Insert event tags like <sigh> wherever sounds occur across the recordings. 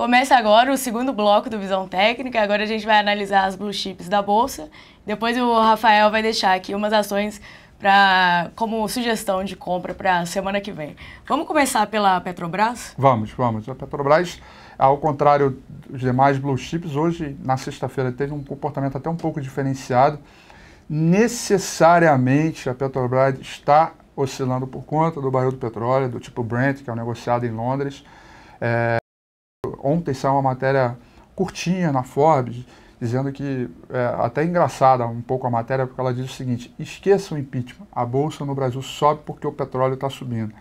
Começa agora o segundo bloco do Visão Técnica. Agora a gente vai analisar as blue chips da bolsa. Depois o Rafael vai deixar aqui umas ações para como sugestão de compra para a semana que vem. Vamos começar pela Petrobras? Vamos, vamos. A Petrobras, ao contrário dos demais blue chips, hoje na sexta-feira teve um comportamento até um pouco diferenciado. Necessariamente a Petrobras está oscilando por conta do barril do petróleo, do tipo Brent, que é um negociado em Londres. É, ontem saiu uma matéria curtinha na Forbes, dizendo que, é, até engraçada um pouco a matéria, porque ela diz o seguinte: esqueça o impeachment, a bolsa no Brasil sobe porque o petróleo está subindo.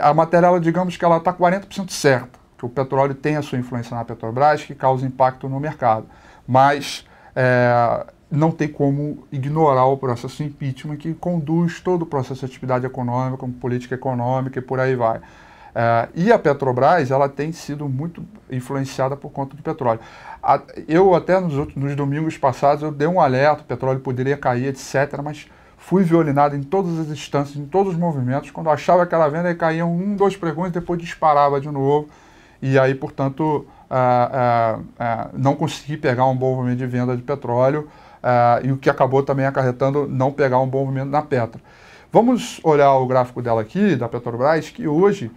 A matéria, ela, digamos que ela está 40% certa, que o petróleo tem a sua influência na Petrobras, que causa impacto no mercado. Mas é, não tem como ignorar o processo de impeachment que conduz todo o processo de atividade econômica, como política econômica e por aí vai. Uh, e a Petrobras, ela tem sido muito influenciada por conta do petróleo. A, eu até nos, outros, nos domingos passados, eu dei um alerta, o petróleo poderia cair, etc., mas fui violinado em todas as instâncias, em todos os movimentos. Quando achava aquela venda, aí caíam um, dois pregões, depois disparava de novo. E aí, portanto, uh, uh, não consegui pegar um bom movimento de venda de petróleo. Uh, e o que acabou também acarretando não pegar um bom movimento na Petra. Vamos olhar o gráfico dela aqui, da Petrobras, que hoje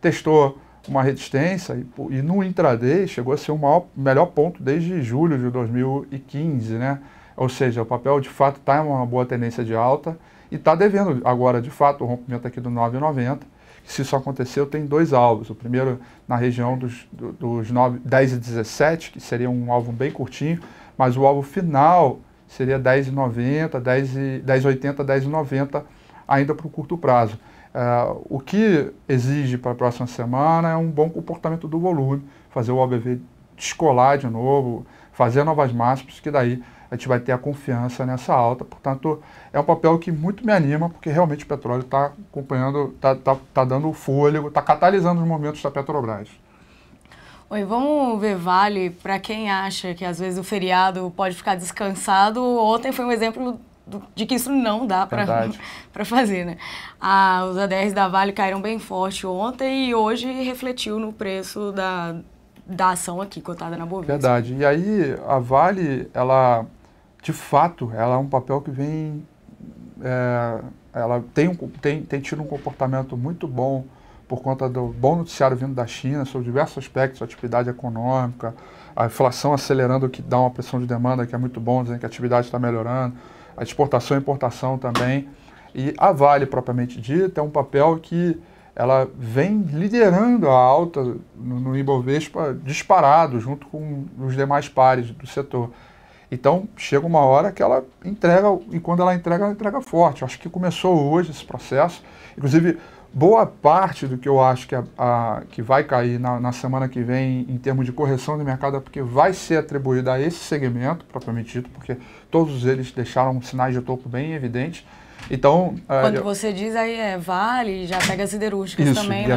testou uma resistência e, e, no intraday chegou a ser o maior, melhor ponto desde julho de 2015, né? Ou seja, o papel de fato está em uma boa tendência de alta e está devendo agora de fato o rompimento aqui do 9,90. Se isso acontecer, eu tenho dois alvos. O primeiro na região dos, dos 9, 10 e 17, que seria um alvo bem curtinho, mas o alvo final seria 10,90, 10,80, 10,90 ainda para o curto prazo. Ah, o que exige para a próxima semana é um bom comportamento do volume, fazer o OBV descolar de novo, fazer novas máximas, que daí a gente vai ter a confiança nessa alta. Portanto, é um papel que muito me anima, porque realmente o petróleo está acompanhando, está tá, tá dando fôlego, está catalisando os momentos da Petrobras. Oi, vamos ver Vale para quem acha que às vezes o feriado pode ficar descansado. Ontem foi um exemplo do, de que isso não dá para <laughs> fazer, né? Ah, os ADRs da Vale caíram bem forte ontem e hoje refletiu no preço da, da ação aqui, cotada na Bovespa. Verdade. E aí a Vale, ela, de fato, ela é um papel que vem... É, ela tem, tem, tem tido um comportamento muito bom por conta do bom noticiário vindo da China sobre diversos aspectos, atividade econômica, a inflação acelerando, o que dá uma pressão de demanda que é muito bom, dizendo que a atividade está melhorando a exportação e importação também. E a Vale, propriamente dita, é um papel que ela vem liderando a alta no, no Ibovespa disparado, junto com os demais pares do setor. Então, chega uma hora que ela entrega, e quando ela entrega, ela entrega forte. Eu acho que começou hoje esse processo. Inclusive, boa parte do que eu acho que, a, é, a que vai cair na, na, semana que vem em termos de correção de mercado é porque vai ser atribuída a esse segmento, propriamente dito, porque todos eles deixaram sinais de topo bem evidentes. Então, é, Quando é, você diz aí é Vale, já pega siderúrgicas isso, também, Gerdau, né?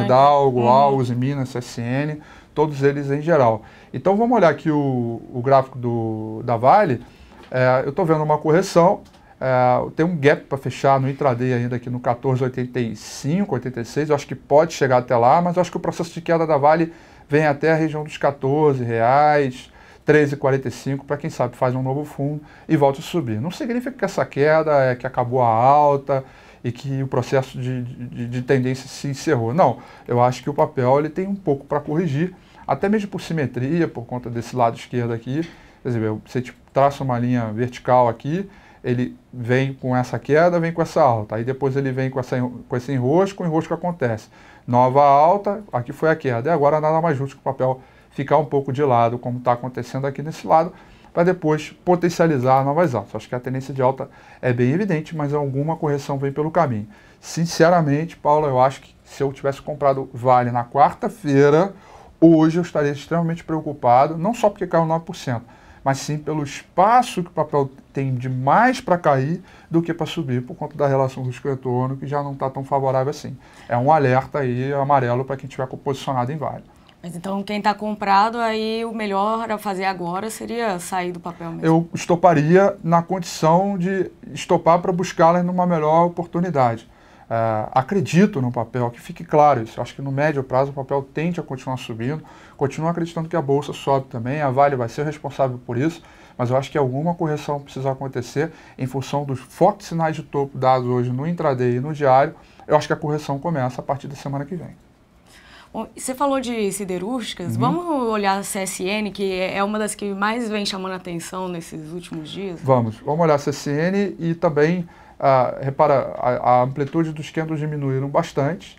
Gerdau, Algos, uhum. Minas, sn todos eles em geral. Então vamos olhar aqui o, o gráfico do, da Vale. É, eu estou vendo uma correção, é, tem um gap para fechar no intraday ainda aqui no 14,85, 86, eu acho que pode chegar até lá, mas eu acho que o processo de queda da Vale vem até a região dos 14 reais, 13,45 para quem sabe faz um novo fundo e volta a subir. Não significa que essa queda é que acabou a alta, e que o processo de, de, de tendência se encerrou. Não, eu acho que o papel ele tem um pouco para corrigir, até mesmo por simetria, por conta desse lado esquerdo aqui. Quer dizer, você traça uma linha vertical aqui, ele vem com essa queda, vem com essa alta. Aí depois ele vem com, essa, com esse enrosco, o enrosco acontece. Nova alta, aqui foi a queda. E agora nada mais justo que o papel ficar um pouco de lado, como está acontecendo aqui nesse lado, para depois potencializar novas altas. Acho que a tendência de alta é bem evidente, mas alguma correção vem pelo caminho. Sinceramente, Paulo, eu acho que se eu tivesse comprado Vale na quarta-feira, hoje eu estaria extremamente preocupado, não só porque caiu 9%, mas sim pelo espaço que o papel tem de mais para cair do que para subir, por conta da relação risco-retorno, que já não está tão favorável assim. É um alerta aí amarelo para quem estiver posicionado em Vale. Mas então quem está comprado, aí o melhor a fazer agora seria sair do papel mesmo? Eu estoparia na condição de estopar para buscá-las numa melhor oportunidade. É, acredito no papel, que fique claro isso. Acho que no médio prazo o papel tende a continuar subindo, continuo acreditando que a bolsa sobe também, a Vale vai ser responsável por isso, mas eu acho que alguma correção precisa acontecer em função dos fortes sinais de topo dados hoje no intraday e no diário. Eu acho que a correção começa a partir da semana que vem. Você falou de siderúrgicas, uhum. vamos olhar a CSN, que é, é uma das que mais vem chamando a atenção nesses últimos dias? Vamos, vamos olhar a CSN e também, ah, repara, a, a, amplitude dos candles diminuíram bastante.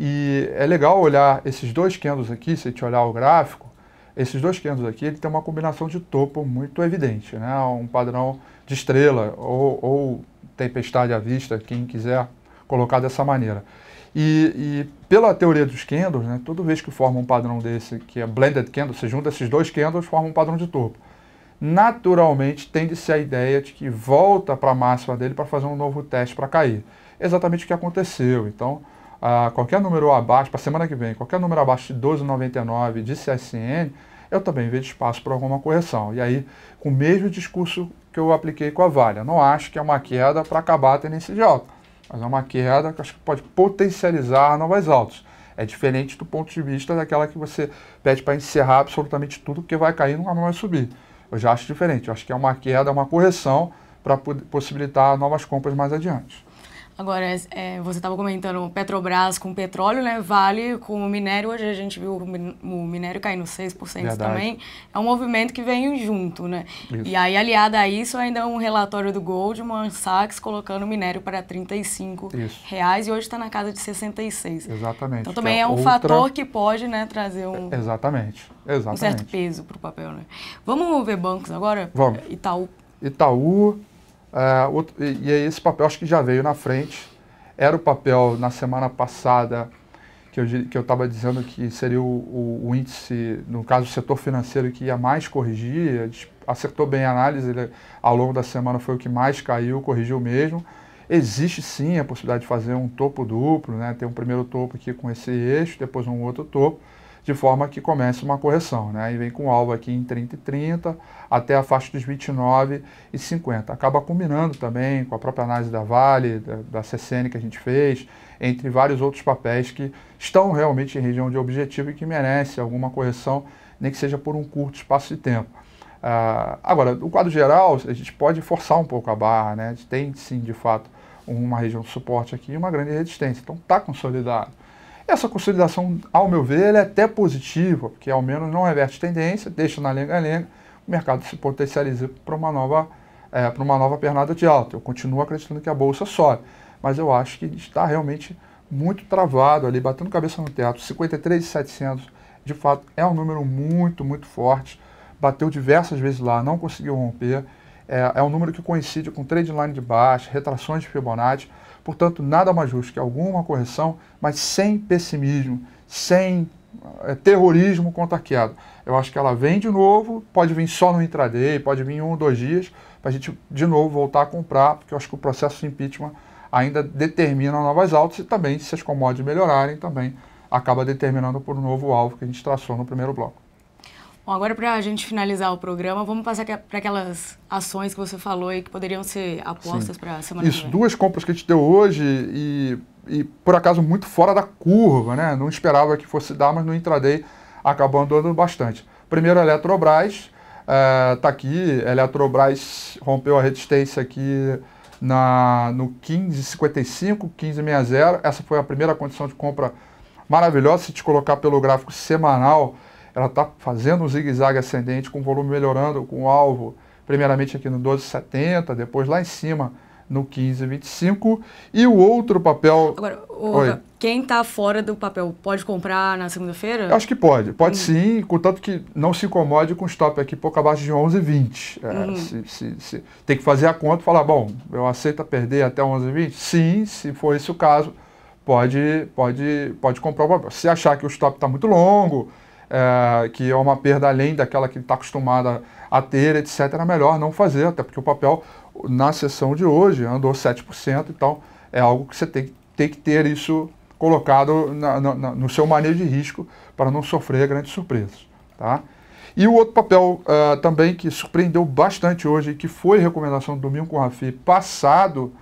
E é legal olhar esses dois candles aqui, se a gente olhar o gráfico, esses dois candles aqui, ele tem uma combinação de topo muito evidente, né? um padrão de estrela ou, ou tempestade à vista, quem quiser colocar dessa maneira. E, e, pela teoria dos candles, né, toda vez que forma um padrão desse, que é blended candle, você junta esses dois candles, forma um padrão de topo. Naturalmente, tende-se a ideia de que volta para a máxima dele para fazer um novo teste para cair. Exatamente o que aconteceu. Então, qualquer número abaixo, para a semana que vem, qualquer número abaixo de 12,99 de CSN, eu também vejo espaço para alguma correção. E aí, com o mesmo discurso que eu apliquei com a Vale, eu não acho que é uma queda para acabar a tendência de alta mas é uma queda que acho que pode potencializar novas altas. É diferente do ponto de vista daquela que você pede para encerrar absolutamente tudo, porque vai cair e nunca mais vai subir. Eu já acho diferente. Eu acho que é uma queda, uma correção para possibilitar novas compras mais adiante. Agora, é, é você estava comentando Petrobras com petróleo, né? Vale com o minério. Hoje a gente viu o minério caindo 6% Verdade. também. É um movimento que vem junto, né? Isso. E aí, aliado a isso, ainda é um relatório do Goldman Sachs colocando o minério para 35 isso. reais e hoje está na casa de 66. Exatamente. Então é também é um outra... fator que pode né, trazer um... Exatamente. Exatamente. um certo peso para o papel, né? Vamos ver bancos agora? Vamos. Itaú. Itaú, Uh, ah, outro, e, e esse papel acho que já veio na frente. Era o papel na semana passada que eu estava dizendo que seria o, o, o, índice, no caso, o setor financeiro que ia mais corrigir. Acertou bem a análise, ele, ao longo da semana foi o que mais caiu, corrigiu mesmo. Existe sim a possibilidade de fazer um topo duplo, né? ter um primeiro topo aqui com esse eixo, depois um outro topo de forma que comece uma correção. Né? E vem com alvo aqui em 30 e 30 até a faixa dos 29 e 50. Acaba combinando também com a própria análise da Vale, da, da CCN que a gente fez, entre vários outros papéis que estão realmente em região de objetivo e que merece alguma correção, nem que seja por um curto espaço de tempo. Uh, agora, o quadro geral, a gente pode forçar um pouco a barra, né? A gente tem sim, de fato, uma região de suporte aqui e uma grande resistência. Então, está consolidado. Essa consolidação, ao meu ver, ela é até positiva, porque ao menos não reverte tendência, deixa na lenga-lenga, o mercado se potencializa para uma nova é, para uma nova pernada de alta. Eu continuo acreditando que a bolsa sobe, mas eu acho que está realmente muito travado ali, batendo cabeça no teto. 53,700 de fato é um número muito, muito forte. Bateu diversas vezes lá, não conseguiu romper. É, é um número que coincide com trade line de baixa retrações de Fibonacci. Portanto, nada mais justo que alguma correção, mas sem pessimismo, sem é, terrorismo queda Eu acho que ela vem de novo, pode vir só no intraday, pode vir em um ou dois dias, para a gente de novo voltar a comprar, porque eu acho que o processo de impeachment ainda determina novas altas e também, se as commodities melhorarem, também acaba determinando por um novo alvo que a gente traçou no primeiro bloco. Bom, agora para a gente finalizar o programa, vamos passar para aquelas ações que você falou e que poderiam ser apostas para a semana Isso, que vem. duas compras que a gente deu hoje e, e, por acaso muito fora da curva, né? Não esperava que fosse dar, mas no intraday acabou andando bastante. Primeiro, a Eletrobras. Está eh, uh, aqui, a Eletrobras rompeu a resistência aqui na, no 15,55, 15,60. Essa foi a primeira condição de compra maravilhosa. Se te colocar pelo gráfico semanal, ela está fazendo um zigue-zague ascendente com o volume melhorando com o alvo, primeiramente aqui no 12,70, depois lá em cima no 15,25 e o outro papel... Agora, o, quem está fora do papel pode comprar na segunda-feira? Acho que pode, pode hum. sim, contanto que não se incomode com o stop aqui pouco abaixo de 11,20. É, hum. se, se, se, tem que fazer a conta e falar, bom, eu aceito perder até 11,20? Sim, se for esse o caso, pode, pode, pode comprar o papel. Se achar que o stop está muito longo, é, que é uma perda além daquela que está acostumada a ter, etc., era é melhor não fazer, até porque o papel, na sessão de hoje, andou 7%, então é algo que você tem, tem que ter isso colocado na, na, no seu manejo de risco para não sofrer grandes surpresas. Tá? E o outro papel uh, também que surpreendeu bastante hoje, que foi recomendação do Domingo com Rafi passado,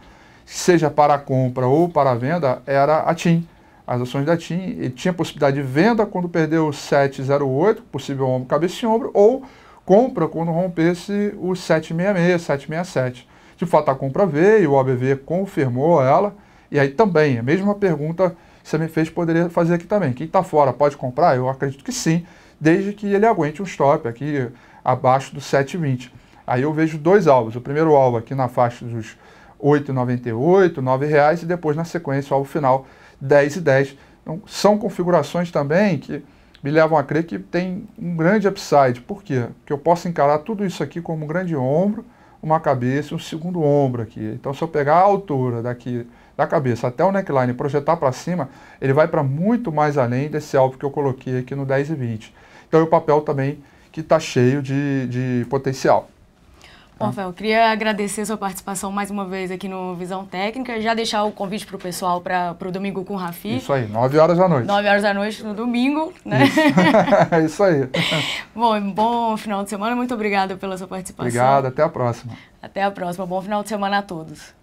seja para compra ou para venda, era a TIM as ações da TIM, ele tinha possibilidade de venda quando perdeu o 708, possível ombro, cabeça e ombro, ou compra quando rompesse o 766, 767. De fato, a compra veio, o ABV confirmou ela, e aí também, a mesma pergunta que você me fez poderia fazer aqui também. Quem está fora pode comprar? Eu acredito que sim, desde que ele aguente um stop aqui abaixo do 720. Aí eu vejo dois alvos. O primeiro alvo aqui na faixa dos R$ 8,98, R$ 9,00, e depois na sequência o alvo final 10 e 10. Então, são configurações também que me levam a crer que tem um grande upside. Por quê? Porque eu posso encarar tudo isso aqui como um grande ombro, uma cabeça e um segundo ombro aqui. Então, se eu pegar a altura daqui da cabeça até o neckline e projetar para cima, ele vai para muito mais além desse alvo que eu coloquei aqui no 10 e 20. Então, é o papel também que está cheio de, de potencial. Rafael, queria agradecer sua participação mais uma vez aqui no Visão Técnica, já deixar o convite para o pessoal para o Domingo com o Rafi. Isso aí, 9 horas da noite. 9 horas da noite no domingo, né? Isso, <laughs> Isso aí. <laughs> bom, bom final de semana, muito obrigada pela sua participação. Obrigado, até a próxima. Até a próxima, bom final de semana a todos.